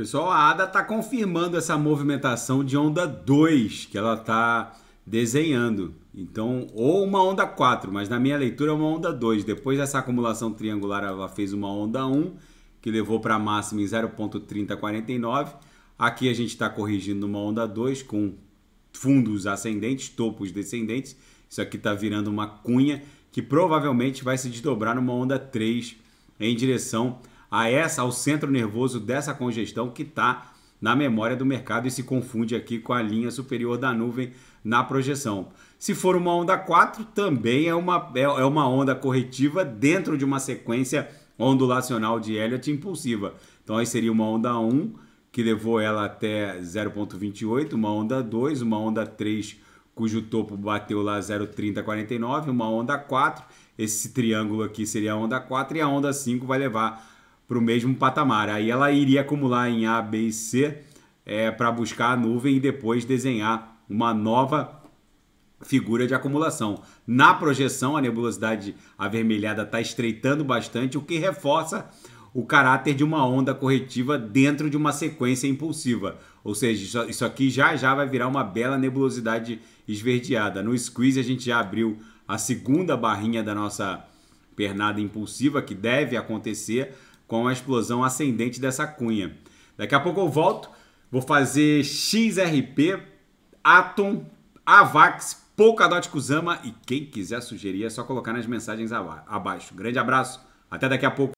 Pessoal, a ADA está confirmando essa movimentação de onda 2 que ela está desenhando. Então, ou uma onda 4, mas na minha leitura é uma onda 2. Depois dessa acumulação triangular, ela fez uma onda 1, que levou para a máxima em 0.3049. Aqui a gente está corrigindo uma onda 2 com fundos ascendentes, topos descendentes. Isso aqui está virando uma cunha que provavelmente vai se desdobrar numa onda 3 em direção a essa, ao centro nervoso dessa congestão que está na memória do mercado e se confunde aqui com a linha superior da nuvem na projeção. Se for uma onda 4, também é uma, é, é, uma onda corretiva dentro de uma sequência ondulacional de Elliott impulsiva. Então aí seria uma onda 1, que levou ela até 0,28, uma onda 2, uma onda 3, cujo topo bateu lá 0,3049, uma onda 4, esse triângulo aqui seria a onda 4 e a onda 5 vai levar para o mesmo patamar. Aí ela iria acumular em A, B e C é, para buscar a nuvem e depois desenhar uma nova figura de acumulação. Na projeção, a nebulosidade avermelhada está estreitando bastante, o que reforça o caráter de uma onda corretiva dentro de uma sequência impulsiva. Ou seja, isso aqui já já vai virar uma bela nebulosidade esverdeada. No squeeze a gente já abriu a segunda barrinha da nossa pernada impulsiva que deve acontecer, com a explosão ascendente dessa cunha. Daqui a pouco eu volto, vou fazer XRP, Atom, Avax, Polkadot Kuzama e quem quiser sugerir é só colocar nas mensagens abaixo. Grande abraço, até daqui a pouco.